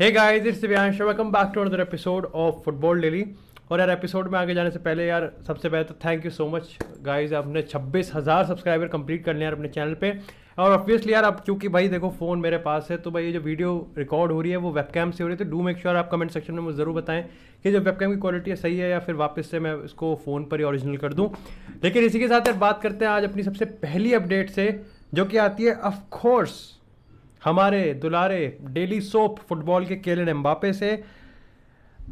hey guys it's Divyansh welcome back to another episode of football daily और यार episode में आगे जाने से पहले यार सबसे पहले तो thank you so much guys आपने छब्बीस हज़ार सब्सक्राइबर कंप्लीट कर लिया यार अपने चैनल पे और ऑब्वियसली यार आप क्योंकि भाई देखो फ़ोन मेरे पास है तो भाई ये जो वीडियो रिकॉर्ड हो रही है वो वेबकैम से हो रही है तो डू मेक श्योर आप कमेंट सेक्शन में मुझे ज़रूर बताएं कि जो वेबकैम की क्वालिटी है सही है या फिर वापस से मैं इसको फ़ोन पर ही ओरिजिनल कर दूँ लेकिन इसी के साथ यार बात करते हैं आज अपनी सबसे पहली अपडेट से जो कि आती है ऑफकोर्स हमारे दुलारे डेली सोप फुटबॉल के केलन एम्बापे से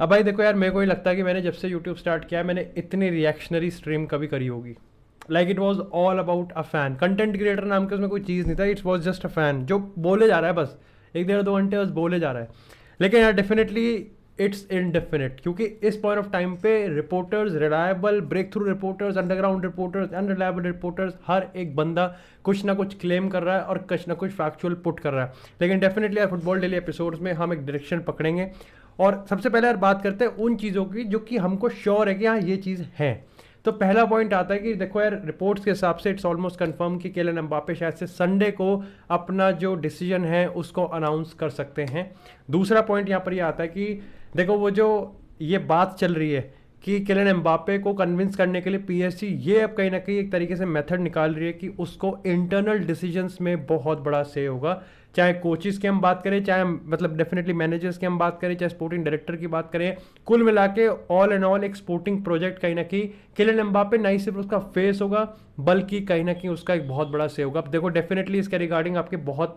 अब भाई देखो यार मेरे को ही लगता है कि मैंने जब से यूट्यूब स्टार्ट किया मैंने इतनी रिएक्शनरी स्ट्रीम कभी करी होगी like it was all about a fan content creator नाम के उसमें कोई चीज़ नहीं था it's was just a fan जो बोले जा रहा है बस एक डेढ़ दो घंटे बस बोले जा रहा है लेकिन यार डेफिनेटली इट्स इनडेफिनिट क्योंकि इस पॉइंट ऑफ टाइम पे reporters reliable breakthrough reporters underground reporters unreliable reporters हर एक बंदा कुछ ना कुछ क्लेम कर रहा है और कुछ ना कुछ फैक्चुअल पुट कर रहा है लेकिन डेफिनेटली यार फुटबॉल डेली एपिसोड्स में हम एक डायरेक्शन पकड़ेंगे और सबसे पहले यार बात करते हैं उन चीज़ों की जो कि हमको श्योर है कि हाँ ये चीज़ है तो पहला पॉइंट आता है कि देखो यार रिपोर्ट्स के हिसाब से इट्स ऑलमोस्ट कंफर्म कि केलन एम्बापे शायद से संडे को अपना जो डिसीजन है उसको अनाउंस कर सकते हैं दूसरा पॉइंट यहाँ पर ये यह आता है कि देखो वो जो ये बात चल रही है कि किलन एम्बापे को कन्विंस करने के लिए पीएसजी ये अब कहीं ना कहीं एक तरीके से मेथड निकाल रही है कि उसको इंटरनल डिसीजंस में बहुत बड़ा से होगा चाहे कोचिज की हम बात करें चाहे मतलब डेफिनेटली मैनेजर्स की हम बात करें चाहे स्पोर्टिंग डायरेक्टर की बात करें कुल मिला के ऑल एंड ऑल एक स्पोर्टिंग प्रोजेक्ट कहीं ना कहीं किलन एम्बापे ना ही सिर्फ उसका फेस होगा बल्कि कहीं ना कहीं उसका एक बहुत बड़ा से होगा अब देखो डेफिनेटली इसके रिगार्डिंग आपके बहुत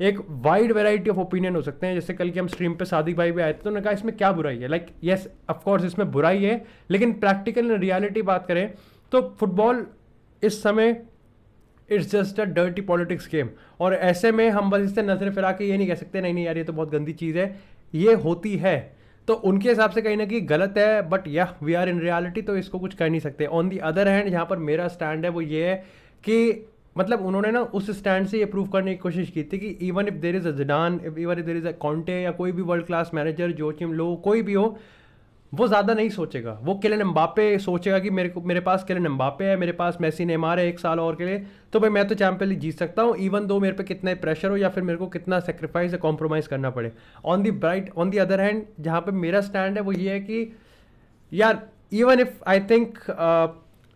एक वाइड वैरायटी ऑफ ओपिनियन हो सकते हैं जैसे कल की हम स्ट्रीम पे सादिक भाई भी आए थे तो उन्होंने कहा इसमें क्या बुराई है लाइक येस ऑफकोर्स इसमें बुराई है लेकिन प्रैक्टिकल रियलिटी बात करें तो फुटबॉल इस समय it's just a dirty politics game और ऐसे में हम बस इससे नज़र फिरा के ये नहीं कह सकते नहीं नहीं यार ये तो बहुत गंदी चीज़ है ये होती है तो उनके हिसाब से कहीं ना कहीं गलत है बट या वी आर इन रियलिटी तो इसको कुछ कर नहीं सकते ऑन दी अदर हैंड यहाँ पर मेरा स्टैंड है वो ये है कि मतलब उन्होंने ना उस स्टैंड से ये प्रूव करने की कोशिश की थी कि even if there is a Zidane even if there is a Conte या कोई भी वर्ल्ड क्लास मैनेजर जो चिम लो कोई भी हो वो ज़्यादा नहीं सोचेगा वो केले नम्बापे सोचेगा कि मेरे को मेरे पास केले नंबापे है मेरे पास मैसी ने मारे एक साल और के लिए तो भाई मैं तो चैंपियन लीग जीत सकता हूँ इवन दो मेरे पे कितना प्रेशर हो या फिर मेरे को कितना सेक्रीफाइस या कॉम्प्रोमाइज़ करना पड़े on the bright on the other hand जहाँ पर मेरा स्टैंड है वो ये है कि यार even if I think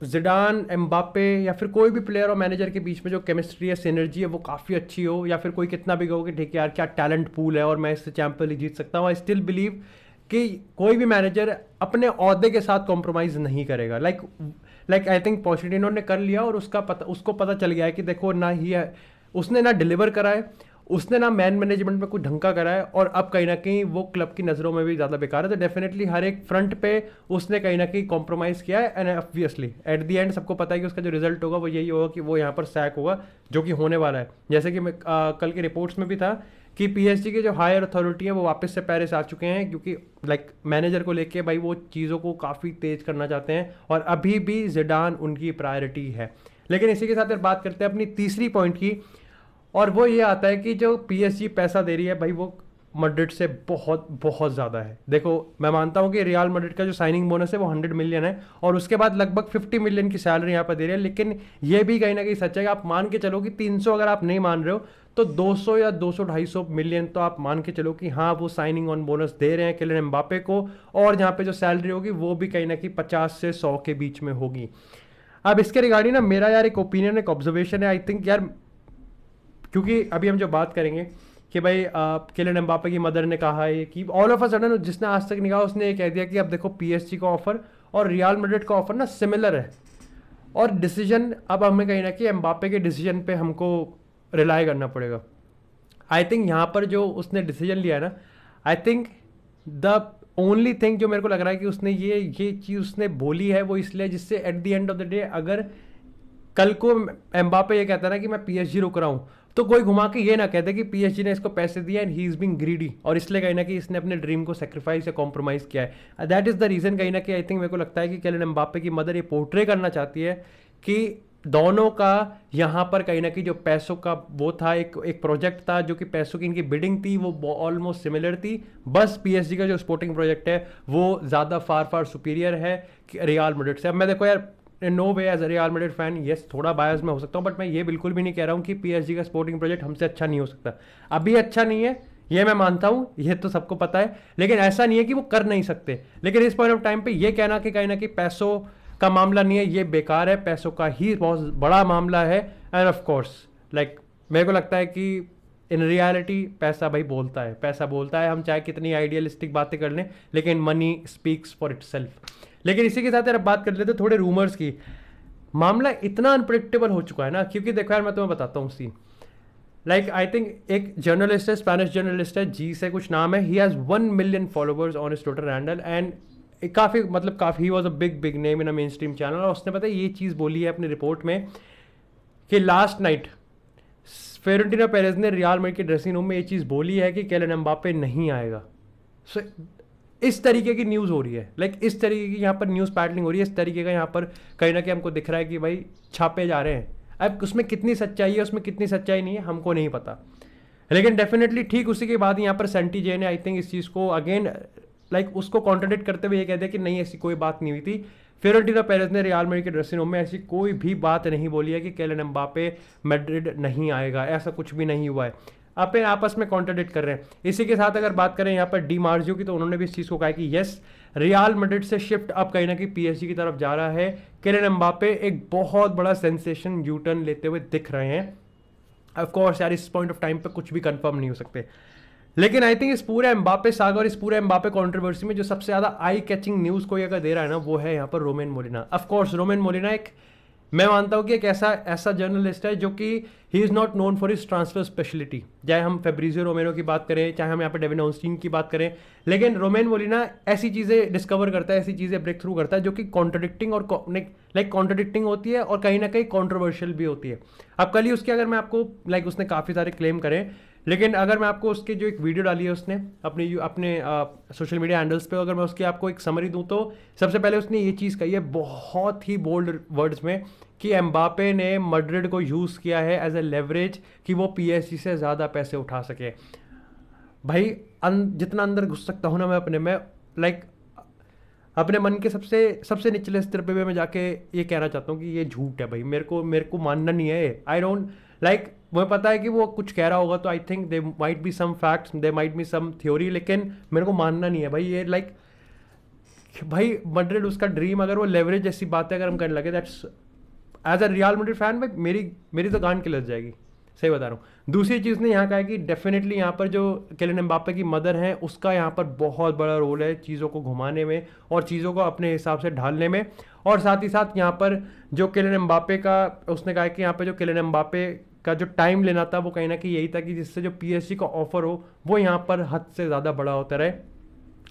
Zidane Mbappe या फिर कोई भी प्लेयर और मैनेजर के बीच में जो केमिस्ट्री या सिनर्जी है वो काफ़ी अच्छी हो या फिर कोई कितना भी कहो कि ठीक है यार क्या टैलेंट पूल है और मैं इससे चैंपियन जीत सकता हूँ आई स्टिल बिलीव कि कोई भी मैनेजर अपने अहदे के साथ कॉम्प्रोमाइज़ नहीं करेगा like like I think positive ने कर लिया और उसका पता उसको पता चल गया है कि देखो ना ही है उसने ना डिलीवर करा है उसने ना मैन मैनेजमेंट में कुछ ढंका करा है और अब कहीं ना कहीं वो क्लब की नज़रों में भी ज़्यादा बेकार है तो डेफिनेटली हर एक फ्रंट पे उसने कहीं ना कहीं कॉम्प्रोमाइज़ किया है and obviously at the end सबको पता है कि उसका जो रिजल्ट होगा वो यही होगा कि वो यहाँ पर सैक होगा जो कि होने वाला है जैसे कि मैं आ, कल की रिपोर्ट्स में भी था कि पी के जो हायर अथॉरिटी है वो वापस से पैरिस आ चुके हैं क्योंकि लाइक like, मैनेजर को लेके भाई वो चीज़ों को काफ़ी तेज़ करना चाहते हैं और अभी भी जिडान उनकी प्रायोरिटी है लेकिन इसी के साथ बात करते हैं अपनी तीसरी पॉइंट की और वो ये आता है कि जो पीएसजी पैसा दे रही है भाई वो मड्रिड से बहुत बहुत ज़्यादा है देखो मैं मानता हूँ कि रियाल मड्रिड का जो साइनिंग बोनस है वो हंड्रेड मिलियन है और उसके बाद लगभग फिफ्टी मिलियन की सैलरी यहाँ पर दे रही है लेकिन ये भी कहीं ना कहीं सच है कि आप मान के चलो कि तीन सौ अगर आप नहीं मान रहे हो तो 200 या 200 सौ मिलियन तो आप मान के चलो कि हाँ वो साइनिंग ऑन बोनस दे रहे हैं किलन एम्बापे को और जहाँ पे जो सैलरी होगी वो भी कहीं ना कहीं पचास से सौ के बीच में होगी अब इसके रिगार्डिंग ना मेरा यार एक ओपिनियन एक ऑब्जर्वेशन है आई थिंक यार क्योंकि अभी हम जो बात करेंगे कि भाई किलन एम्बापे की मदर ने कहा है कि ऑल ऑफ अ सडन जिसने आज तक निकाला उसने ये कह दिया कि अब देखो पी का ऑफ़र और रियाल मेड्रिड का ऑफ़र ना सिमिलर है और डिसीजन अब हमें कहीं ना कि एम्बापे के डिसीजन पे हमको रिलाई करना पड़ेगा आई थिंक यहाँ पर जो उसने डिसीजन लिया है ना I think the only thing जो मेरे को लग रहा है कि उसने ये ये चीज़ उसने बोली है वो इसलिए जिससे at the end of the day अगर कल को एम्बापे ये कहता है ना कि मैं पी रुक रहा हूँ तो कोई घुमा के ये ना कहते कि पी ने इसको पैसे दिए and he is being greedy और इसलिए कहीं ना कि इसने अपने ड्रीम को सेक्रीफाइस या कॉम्प्रोमाइज़ किया है दैट इज़ द रीज़न कहीं ना कि आई थिंक मेरे को लगता है कि कैलन एम्बापे की मदर ये पोर्ट्रे करना चाहती है कि दोनों का यहाँ पर कहीं ना कहीं जो पैसों का वो था एक एक प्रोजेक्ट था जो कि पैसों की इनकी बिडिंग थी वो ऑलमोस्ट सिमिलर थी बस पीएसजी का जो स्पोर्टिंग प्रोजेक्ट है वो ज़्यादा फार फार सुपीरियर है रियाल मड्रिड से अब मैं देखो यार in no way as Real Madrid fan yes थोड़ा बायस में हो सकता हूँ बट मैं ये बिल्कुल भी नहीं कह रहा हूँ कि पीएसजी का स्पोर्टिंग प्रोजेक्ट हमसे अच्छा नहीं हो सकता अभी अच्छा नहीं है ये मैं मानता हूँ ये तो सबको पता है लेकिन ऐसा नहीं है कि वो कर नहीं सकते लेकिन इस पॉइंट ऑफ टाइम पे ये कहना कि कहीं ना कहीं पैसों का मामला नहीं है ये बेकार है पैसों का ही बहुत बड़ा मामला है एंड ऑफ कोर्स लाइक मेरे को लगता है कि इन रियलिटी पैसा भाई बोलता है पैसा बोलता है हम चाहे कितनी आइडियलिस्टिक बातें कर लें लेकिन money speaks for itself लेकिन इसी के साथ यार बात कर लेते थोड़े रूमर्स की मामला इतना अनप्रडिक्टेबल हो चुका है ना क्योंकि देखो यार मैं तुम्हें बताता हूँ सीन लाइक आई थिंक एक जर्नलिस्ट है स्पेनिश जर्नलिस्ट है जी से कुछ नाम है he has one million followers on his Twitter handle and काफ़ी मतलब काफ़ी was a big big name in a mainstream channel और उसने पता है ये चीज़ बोली है अपनी रिपोर्ट में कि लास्ट नाइट फेरेंटिना पेरेज ने रियाल मेड के ड्रेसिंग रूम में ये चीज़ बोली है कि कैलन एम्बापे नहीं आएगा सो इस तरीके की न्यूज़ हो रही है लाइक like, इस तरीके की यहाँ पर न्यूज़ पैटलिंग हो रही है इस तरीके का यहाँ पर कहीं ना कहीं हमको दिख रहा है कि भाई छापे जा रहे हैं अब उसमें कितनी सच्चाई है उसमें कितनी सच्चाई नहीं है हमको नहीं पता लेकिन डेफिनेटली ठीक उसी के बाद यहाँ पर सेंटी जे ने आई थिंक इस चीज़ को अगेन लाइक like, उसको कॉन्ट्रोडिक्ट करते हुए ये कह दिया कि नहीं ऐसी कोई बात नहीं हुई थी फेरेंटिनो पेरेस ने रियाल मेड के ड्रेसिंग रूम में ऐसी कोई भी बात नहीं बोली है कि कैलन एम्बापे मेड्रिड नहीं आएगा ऐसा कुछ भी नहीं हुआ है अपने आपस में कॉन्ट्राडिक्ट कर रहे हैं इसी के साथ अगर बात करें यहाँ पर डी मार्जियो की तो उन्होंने भी इस चीज़ को कहा कि येस रियाल मेड्रिड से शिफ्ट अब कहीं ना कहीं पीएसजी की तरफ जा रहा है किरण एम्बापे एक बहुत बड़ा सेंसेशन यू टर्न लेते हुए दिख रहे हैं ऑफकोर्स यार इस पॉइंट ऑफ टाइम पर कुछ भी कंफर्म नहीं हो सकते लेकिन आई थिंक इस पूरे एम्बापे सागर और इस पूरे एम्बापे कॉन्ट्रोवर्सी में जो सबसे ज़्यादा आई कैचिंग न्यूज़ को अगर दे रहा है ना वो है यहाँ पर Romain Molina of course Romain Molina एक मैं मानता हूँ कि एक ऐसा ऐसा जर्नलिस्ट है जो कि he is not known for his transfer speciality चाहे हम फेब्रीजियो रोमेनो की बात करें चाहे हम यहाँ पे डेविन ऑनस्टीन की बात करें लेकिन रोमेन वोलिना ऐसी चीज़ें डिस्कवर करता है ऐसी चीज़ें ब्रेक थ्रू करता है जो कि कॉन्ट्रोडिक्टिंग और लाइक कॉन्ट्रोडिक्टिंग होती है और कहीं ना कहीं कॉन्ट्रोवर्शियल भी होती है अब कल ही उसके अगर मैं आपको लाइक like, उसने काफ़ी सारे क्लेम करें लेकिन अगर मैं आपको उसके जो एक वीडियो डाली है उसने अपने अपने सोशल मीडिया हैंडल्स पे अगर मैं उसकी आपको एक समरी दूँ तो सबसे पहले उसने ये चीज़ कही है बहुत ही बोल्ड वर्ड्स में कि एम्बापे ने मड्रिड को यूज़ किया है एज ए लेवरेज कि वो पी से ज़्यादा पैसे उठा सके भाई अन, अं, जितना अंदर घुस सकता हूँ ना मैं अपने में लाइक अपने मन के सबसे सबसे निचले स्तर पे मैं जाके ये कहना चाहता हूँ कि ये झूठ है भाई मेरे को मेरे को मानना नहीं है आई डोंट लाइक मुझे पता है कि वो कुछ कह रहा होगा तो I think they might be some facts they might be some theory लेकिन मेरे को मानना नहीं है भाई ये लाइक like, भाई मड्रिड उसका ड्रीम अगर वो लेवरेज जैसी बातें अगर हम करने लगे that's as a Real Madrid fan भाई मेरी मेरी तो गांड लग जाएगी सही बता रहा हूँ दूसरी चीज़ ने यहाँ कहा है कि डेफिनेटली यहाँ पर जो केलन एम्बापे की मदर हैं उसका यहाँ पर बहुत बड़ा रोल है चीज़ों को घुमाने में और चीज़ों को अपने हिसाब से ढालने में और साथ ही साथ यहाँ पर जो केलन एम्बापे का उसने कहा कि यहाँ पर जो केलन एम्बापे का जो टाइम लेना था वो कहीं ना कहीं यही था कि जिससे जो पी का ऑफ़र हो वो यहाँ पर हद से ज़्यादा बड़ा होता रहे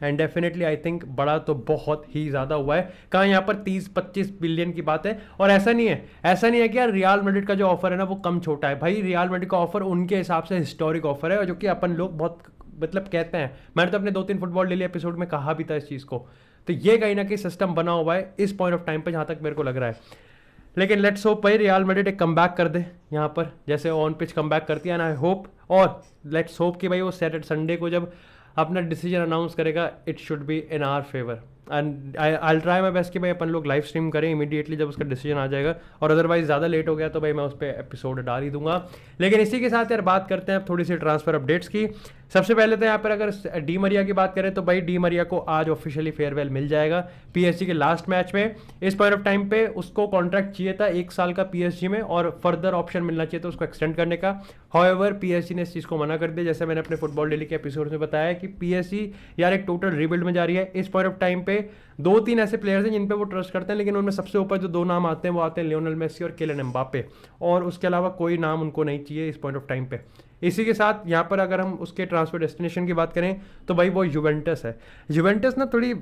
एंड डेफिनेटली आई थिंक बड़ा तो बहुत ही ज़्यादा हुआ है कहाँ यहाँ पर 30-25 बिलियन की बात है और ऐसा नहीं है ऐसा नहीं है कि यार रियाल मेडिट का जो ऑफर है ना वो कम छोटा है भाई रियाल मेडिट का ऑफर उनके हिसाब से हिस्टोरिक ऑफर है जो कि अपन लोग बहुत मतलब कहते हैं मैंने तो अपने दो तीन फुटबॉल डेली एपिसोड में कहा भी था इस चीज़ को तो ये कहीं ना कहीं सिस्टम बना हुआ है इस पॉइंट ऑफ टाइम पर जहाँ तक मेरे को लग रहा है लेकिन लेट्स होप भाई रियाल मेडिट एक कम कर दे यहाँ पर जैसे ऑन पिच कम करती है एंड आई होप और लेट्स होप कि भाई वो सैटरडे संडे को जब अपना डिसीजन अनाउंस करेगा it should be in our favour and I I try my best कि भाई अपन लोग लाइव स्ट्रीम करें इमीडिएटली जब उसका डिसीजन आ जाएगा और अदरवाइज ज़्यादा लेट हो गया तो भाई मैं उस पर एपिसोड डाल ही दूंगा लेकिन इसी के साथ यार बात करते हैं अब थोड़ी सी ट्रांसफ़र अपडेट्स की सबसे पहले तो यहाँ पर अगर डी मरिया की बात करें तो भाई डी मरिया को आज ऑफिशियली फेयरवेल मिल जाएगा पीएससी के लास्ट मैच में इस पॉइंट ऑफ टाइम पे उसको कॉन्ट्रैक्ट चाहिए था एक साल का पीएसजी में और फर्दर ऑप्शन मिलना चाहिए था उसको एक्सटेंड करने का हाउएवर पीएससी ने इस चीज़ को मना कर दिया जैसे मैंने अपने फुटबॉल डेली के एपिसोड में बताया कि पीएससी यार एक टोटल रिबिल्ड में जा रही है इस पॉइंट ऑफ टाइम पे दो तीन ऐसे प्लेयर्स हैं जिन पे वो ट्रस्ट करते हैं लेकिन उनमें सबसे ऊपर जो दो नाम आते हैं वो आते हैं लियोनल मेसी और केलन एम्बापे और उसके अलावा कोई नाम उनको नहीं चाहिए इस पॉइंट ऑफ टाइम पे इसी के साथ यहाँ पर अगर हम उसके ट्रांसफर डेस्टिनेशन की बात करें तो भाई वो यूवेंटस है यूवेंटस ना थोड़ी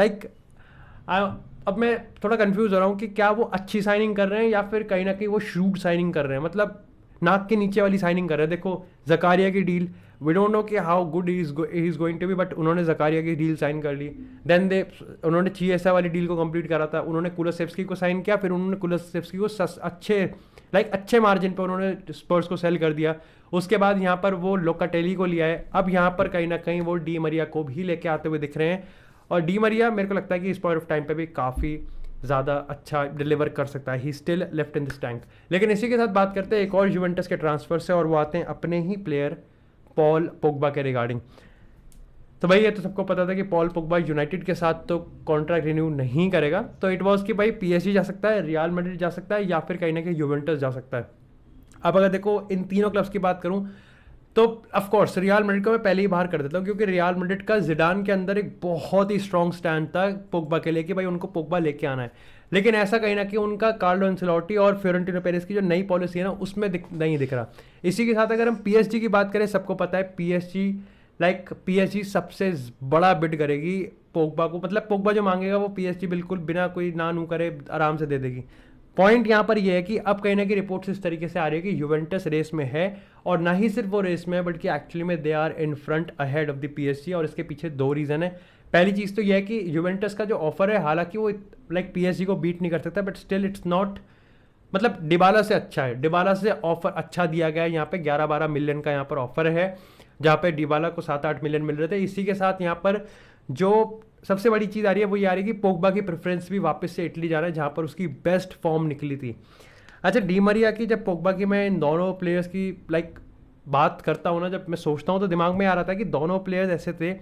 लाइक like, अब मैं थोड़ा कंफ्यूज हो रहा हूँ कि क्या वो अच्छी साइनिंग कर रहे हैं या फिर कहीं ना कहीं वो शूट साइनिंग कर रहे हैं मतलब नाक के नीचे वाली साइनिंग कर रहे हैं देखो जकारिया की डील वी डोंट नो कि how good is is going to be but उन्होंने जकारिया की डील साइन कर ली देन दे उन्होंने छी एस वाली डील को कंप्लीट करा था उन्होंने सेफ्सकी को साइन किया फिर उन्होंने सेफ्सकी को सस, अच्छे लाइक like, अच्छे मार्जिन पर उन्होंने स्पर्स को सेल कर दिया उसके बाद यहाँ पर वो लोकाटेली को लिया है अब यहाँ पर कहीं ना कहीं वो डी मरिया को भी लेके आते हुए दिख रहे हैं और डी मरिया मेरे को लगता है कि इस पॉइंट ऑफ टाइम पे भी काफ़ी ज़्यादा अच्छा डिलीवर कर सकता है he still left in this tank लेकिन इसी के साथ बात करते हैं एक और यूवेंटस के ट्रांसफ़र से और वो आते हैं अपने ही प्लेयर पॉल पोगबा के रिगार्डिंग तो भाई ये तो सबको पता था कि पॉल पोगबा यूनाइटेड के साथ तो कॉन्ट्रैक्ट रिन्यू नहीं करेगा तो इट वॉज कि भाई पी जा सकता है रियल मेडिट जा सकता है या फिर कहीं ना कहीं यूवेंटस जा सकता है अब अगर देखो इन तीनों क्लब्स की बात करूँ तो अफकोर्स रियाल मेड्रिड को मैं पहले ही बाहर कर देता हूँ क्योंकि रियाल मंडिट का जिडान के अंदर एक बहुत ही स्ट्रॉन्ग स्टैंड था पोगबा के लिए कि भाई उनको पोगबा लेके आना है लेकिन ऐसा कहीं ना कि उनका कार्लो एनसिलोटी और फ्योरेंटिनो पेरिस की जो नई पॉलिसी है ना उसमें दिख, नहीं दिख रहा इसी के साथ अगर हम पी की बात करें सबको पता है पी लाइक पी सबसे बड़ा बिड करेगी पोगबा को मतलब पोगबा जो मांगेगा वो पी बिल्कुल बिना कोई ना नू करे आराम से दे देगी पॉइंट यहाँ पर यह है कि अब कहीं ना कहीं रिपोर्ट इस तरीके से आ रही है कि यूवेंटस रेस में है और ना ही सिर्फ वो रेस में है बल्कि एक्चुअली में they are in front ahead of the P और इसके पीछे दो रीज़न है पहली चीज़ तो यह है कि यूवेंटस का जो ऑफर है हालांकि वो लाइक पी को बीट नहीं कर सकता बट स्टिल इट्स नॉट मतलब डिबाला से अच्छा है डिबाला से ऑफर अच्छा दिया गया है यहाँ पे 11-12 मिलियन का यहाँ पर ऑफर है जहाँ पे डिबाला को सात आठ मिलियन मिल रहे थे इसी के साथ यहाँ पर जो सबसे बड़ी चीज़ आ रही है वो ये आ रही है कि पोगबा की प्रेफरेंस भी वापस से इटली जा रहा है जहाँ पर उसकी बेस्ट फॉर्म निकली थी अच्छा डी मरिया की जब पोगबा की मैं इन दोनों प्लेयर्स की लाइक बात करता हूँ ना जब मैं सोचता हूँ तो दिमाग में आ रहा था कि दोनों प्लेयर्स ऐसे थे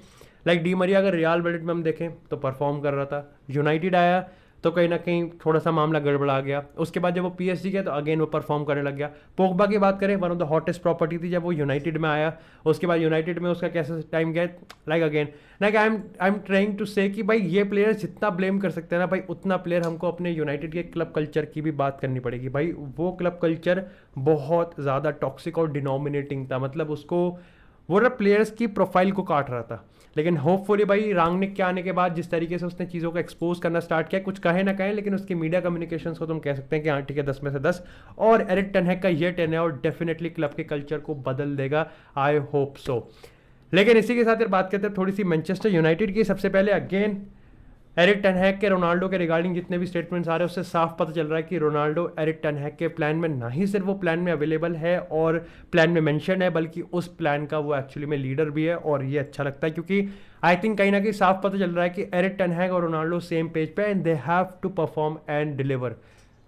लाइक डी मरिया अगर रियाल बेल्ट में हम देखें तो परफॉर्म कर रहा था यूनाइटेड आया तो कहीं ना कहीं थोड़ा सा मामला गड़बड़ा गया उसके बाद जब वो पी गया तो अगेन वो परफॉर्म करने लग गया पोगबा की बात करें one of the hottest property थी जब वो यूनाइटेड में आया उसके बाद यूनाइटेड में उसका कैसे टाइम गया like again like I am I am trying to say कि भाई ये प्लेयर जितना ब्लेम कर सकते हैं ना भाई उतना प्लेयर हमको अपने यूनाइटेड के क्लब कल्चर की भी बात करनी पड़ेगी भाई वो क्लब कल्चर बहुत ज़्यादा टॉक्सिक और डिनोमिनेटिंग था मतलब उसको वो ना प्लेयर्स की प्रोफाइल को काट रहा था लेकिन होपफुली भाई रांगनिक के आने के बाद जिस तरीके से उसने चीज़ों को एक्सपोज करना स्टार्ट किया कुछ कहे ना कहे लेकिन उसकी मीडिया कम्युनिकेशन को तुम तो कह सकते हैं कि हाँ ठीक है दस में से दस और एरिक टनहैक का ये टेन है और डेफिनेटली क्लब के कल्चर को बदल देगा आई होप सो लेकिन इसी के साथ बात करते हैं थोड़ी सी मैनचेस्टर यूनाइटेड की सबसे पहले अगेन एरिक टनहैक के रोनाल्डो के रिगार्डिंग जितने भी स्टेटमेंट्स आ रहे हैं उससे साफ पता चल रहा है कि रोनाल्डो एरिक टनहैक के प्लान में ना ही सिर्फ वो प्लान में अवेलेबल है और प्लान में मैंशन है बल्कि उस प्लान का वो एक्चुअली में लीडर भी है और ये अच्छा लगता है क्योंकि आई थिंक कहीं ना कहीं साफ पता चल रहा है कि एरिक टनहैक और रोनाल्डो सेम पेज पर and they have to perform and deliver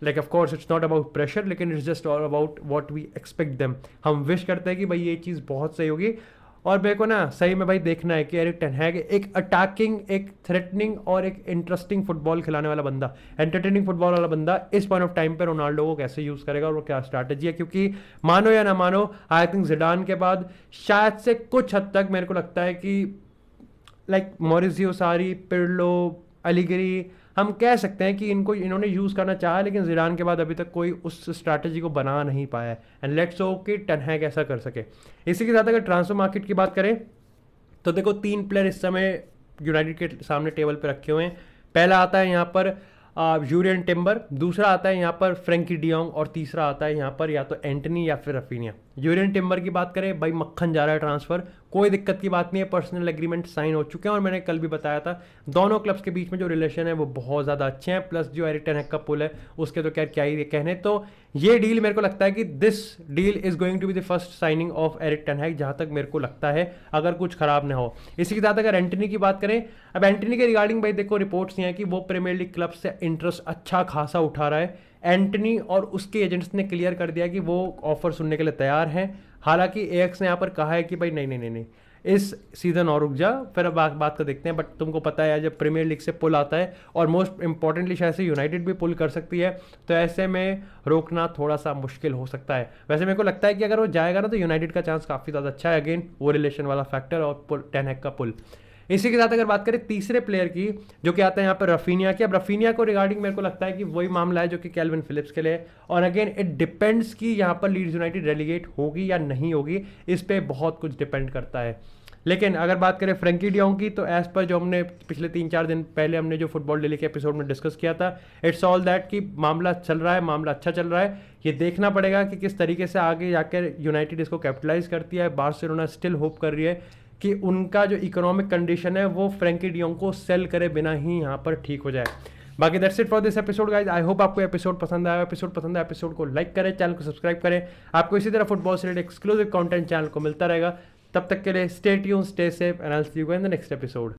like of course it's not about pressure लेकिन it's just all about what we expect them हम विश करते हैं कि भाई ये चीज़ बहुत सही होगी और मेरे को ना सही में भाई देखना है कि एरिक टेनहैग एक अटैकिंग एक थ्रेटनिंग और एक इंटरेस्टिंग फुटबॉल खिलाने वाला बंदा एंटरटेनिंग फुटबॉल वाला बंदा इस पॉइंट ऑफ टाइम पे रोनाल्डो को कैसे यूज़ करेगा और वो क्या स्ट्रैटेजी है क्योंकि मानो या ना मानो आई थिंक जिडान के बाद शायद से कुछ हद तक मेरे को लगता है कि लाइक मोरिजियो सारी पिरलो अलीगरी हम कह सकते हैं कि इनको इन्होंने यूज़ करना चाहा लेकिन जीरान के बाद अभी तक कोई उस स्ट्रैटेजी को बना नहीं पाया है एंड लेट्स ओ कि टनहैक ऐसा कर सके इसी के साथ अगर ट्रांसफर मार्केट की बात करें तो देखो तीन प्लेयर इस समय यूनाइटेड के सामने टेबल पर रखे हुए हैं पहला आता है यहाँ पर यूरियन टिम्बर दूसरा आता है यहाँ पर फ्रेंकी डियोंग और तीसरा आता है यहाँ पर या तो एंटनी या फिर रफीनिया यूरियन टिम्बर की बात करें भाई मक्खन जा रहा है ट्रांसफ़र कोई दिक्कत की बात नहीं है पर्सनल एग्रीमेंट साइन हो चुके हैं और मैंने कल भी बताया था दोनों क्लब्स के बीच में जो रिलेशन है वो बहुत ज़्यादा अच्छे हैं प्लस जो एरिटन है का पुल है उसके तो खैर क्या ही कहने तो ये डील मेरे को लगता है कि this deal is going to be the first signing of एरिटन है जहाँ तक मेरे को लगता है अगर कुछ खराब ना हो इसी के साथ अगर एंटनी की बात करें अब एंटनी के रिगार्डिंग भाई देखो रिपोर्ट्स ये हैं कि वो प्रीमियर लीग क्लब से इंटरेस्ट अच्छा खासा उठा रहा है एंटनी और उसके एजेंट्स ने क्लियर कर दिया कि वो ऑफर सुनने के लिए तैयार हैं हालांकि एक्स ने यहाँ पर कहा है कि भाई नहीं नहीं नहीं नहीं इस सीज़न और रुक जा फिर अब बात बात को देखते हैं बट तुमको पता है जब प्रीमियर लीग से पुल आता है और मोस्ट इंपॉर्टेंटली शायद से यूनाइटेड भी पुल कर सकती है तो ऐसे में रोकना थोड़ा सा मुश्किल हो सकता है वैसे मेरे को लगता है कि अगर वो जाएगा ना तो यूनाइटेड का चांस काफ़ी ज़्यादा अच्छा है अगेन वो रिलेशन वाला फैक्टर और पुल टेनहेक का पुल इसी के साथ अगर बात करें तीसरे प्लेयर की जो कि आता है यहाँ पर रफीनिया की अब रफीनिया को रिगार्डिंग मेरे को लगता है कि वही मामला है जो कि कैलविन फिलिप्स के लिए और अगेन इट डिपेंड्स कि यहाँ पर लीड्स यूनाइटेड रेलीगेट होगी या नहीं होगी इस पर बहुत कुछ डिपेंड करता है लेकिन अगर बात करें फ्रेंकी डियोंग की तो एज पर जो हमने पिछले तीन चार दिन पहले हमने जो फुटबॉल डेली के एपिसोड में डिस्कस किया था इट्स ऑल दैट कि मामला चल रहा है मामला अच्छा चल रहा है ये देखना पड़ेगा कि किस तरीके से आगे जाकर यूनाइटेड इसको कैपिटलाइज करती है बार्सिलोना स्टिल होप कर रही है कि उनका जो इकोनॉमिक कंडीशन है वो फ्रेंकी डियोंग को सेल करे बिना ही यहाँ पर ठीक हो जाए बाकी that's it for this episode guys I hope आपको एपिसोड पसंद आया एपिसोड पसंद आया एपिसोड को लाइक करें चैनल को सब्सक्राइब करें आपको इसी तरह फुटबॉल से रिलेटेड एक्सक्लूसिव कंटेंट चैनल को मिलता रहेगा तब तक के लिए stay tune stay safe and I see you in the next episode